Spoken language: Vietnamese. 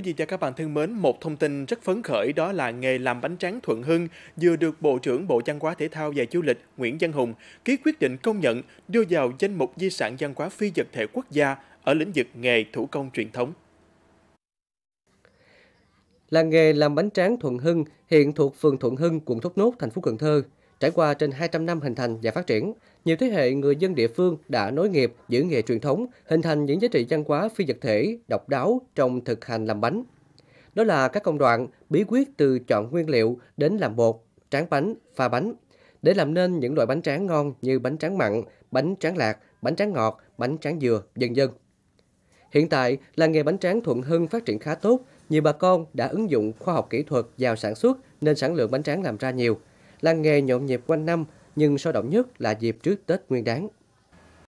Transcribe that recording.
Quý vị và các bạn thân mến, một thông tin rất phấn khởi đó là nghề làm bánh tráng Thuận Hưng vừa được Bộ trưởng Bộ Văn hóa Thể thao và Du lịch Nguyễn Văn Hùng ký quyết định công nhận đưa vào danh mục di sản văn hóa phi vật thể quốc gia ở lĩnh vực nghề thủ công truyền thống. Làng nghề làm bánh tráng Thuận Hưng hiện thuộc phường Thuận Hưng, quận Thốt Nốt, thành phố Cần Thơ. Trải qua trên 200 năm hình thành và phát triển, nhiều thế hệ người dân địa phương đã nối nghiệp giữ nghề truyền thống, hình thành những giá trị văn hóa phi vật thể độc đáo trong thực hành làm bánh. Đó là các công đoạn bí quyết từ chọn nguyên liệu đến làm bột, tráng bánh, pha bánh để làm nên những loại bánh tráng ngon như bánh tráng mặn, bánh tráng lạc, bánh tráng ngọt, bánh tráng dừa, vân dân. Hiện tại, là nghề bánh tráng Thuận Hưng phát triển khá tốt, nhiều bà con đã ứng dụng khoa học kỹ thuật vào sản xuất nên sản lượng bánh tráng làm ra nhiều – Làng nghề nhộn nhịp quanh năm, nhưng sôi động nhất là dịp trước Tết Nguyên đán.